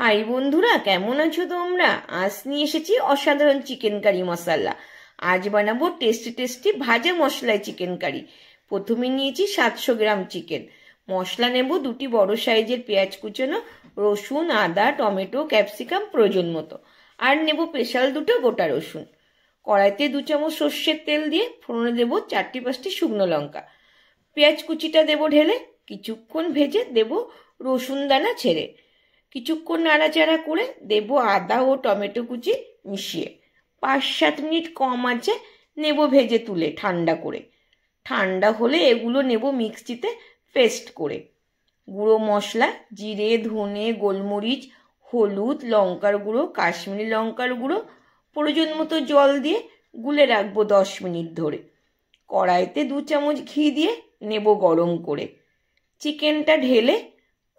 high বন্ধুরা কেমন আছো তোমরা আজ নিয়ে এসেছি অসাধারণ চিকেন কারি মশলা আজ বানাবো টেস্টি টেস্টি ভাজা মশলায় চিকেন কারি প্রথমে নিয়েছি সাতশো গ্রাম চিকেন মশলা নেব দুটি বড় সাইজের পেঁয়াজ কুচানো রসুন আদা টমেটো ক্যাপসিকাম প্রয়োজন মতো আর নেব স্পেশাল দুটো গোটা রসুন কড়াইতে দু চামচ সর্ষের তেল দিয়ে ফোড়নে দেব চারটি পাঁচটি শুকনো লঙ্কা পেঁয়াজ কুচিটা দেব ঢেলে কিছুক্ষণ ভেজে দেব রসুন দানা ছেড়ে কিছুক্ষণ নাড়াচাড়া করে দেব আদা ও টমেটো কুচি মিশিয়ে পাঁচ সাত মিনিট কম আছে নেব ভেজে তুলে ঠান্ডা করে ঠান্ডা হলে এগুলো নেব মিক্সিতে পেস্ট করে গুঁড়ো মশলা জিরে ধনে গোলমরিচ হলুদ লঙ্কার গুঁড়ো কাশ্মীরি লঙ্কার গুঁড়ো প্রয়োজন মতো জল দিয়ে গুলে রাখবো দশ মিনিট ধরে কড়াইতে দু চামচ ঘি দিয়ে নেব গরম করে চিকেনটা ঢেলে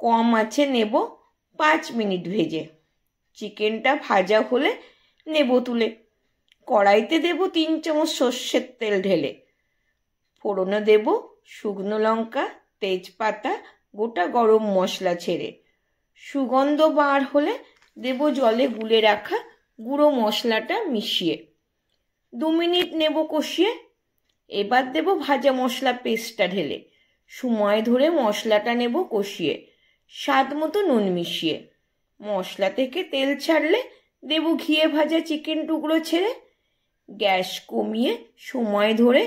কম আছে নেব পাঁচ মিনিট ভেজে চিকেনটা ভাজা হলে নেব তুলে কড়াইতে দেব তিন চামচ সর্ষের তেল ঢেলে ফোড়নে দেব শুকনো লঙ্কা তেজপাতা গোটা গরম মশলা ছেড়ে সুগন্ধ বার হলে দেব জলে গুলে রাখা গুঁড়ো মশলাটা মিশিয়ে দু মিনিট নেব কষিয়ে এবার দেব ভাজা মশলা পেস্টটা ঢেলে সময় ধরে মশলাটা নেব কষিয়ে স্বাদ মতো নুন মিশিয়ে মশলা থেকে তেল ছাড়লে দেবু ঘিয়ে ভাজা চিকেন টুকরো ছেড়ে গ্যাস কমিয়ে সময় ধরে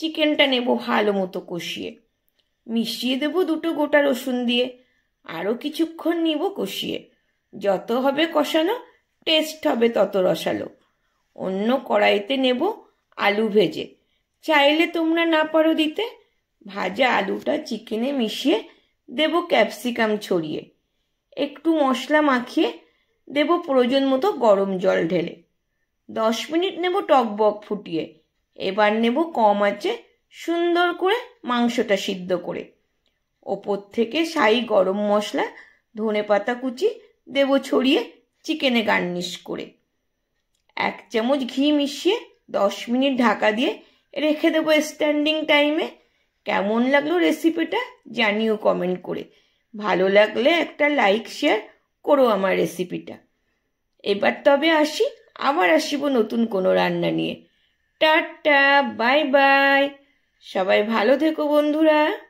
চিকেনটা নেব ভালো মতো কষিয়ে মিশিয়ে দেব দুটো গোটা রসুন দিয়ে আরও কিছুক্ষণ নিব কষিয়ে যত হবে কষানো টেস্ট হবে তত রসালো অন্য কড়াইতে নেব আলু ভেজে চাইলে তোমরা না পারো দিতে ভাজা আলুটা চিকেনে মিশিয়ে দেব ক্যাপসিকাম ছড়িয়ে একটু মশলা মাখিয়ে দেব প্রয়োজন মতো গরম জল ঢেলে দশ মিনিট নেব বক ফুটিয়ে এবার নেব কম আছে সুন্দর করে মাংসটা সিদ্ধ করে ওপর থেকে সাই গরম মশলা ধনে পাতা কুচি দেব ছড়িয়ে চিকেনে গার্নিশ করে এক চামচ ঘি মিশিয়ে দশ মিনিট ঢাকা দিয়ে রেখে দেবো স্ট্যান্ডিং টাইমে কেমন লাগলো রেসিপিটা জানিও কমেন্ট করে ভালো লাগলে একটা লাইক শেয়ার করো আমার রেসিপিটা এবার তবে আসি আবার আসিব নতুন কোনো রান্না নিয়ে টাটা বাই বাই সবাই ভালো থেকো বন্ধুরা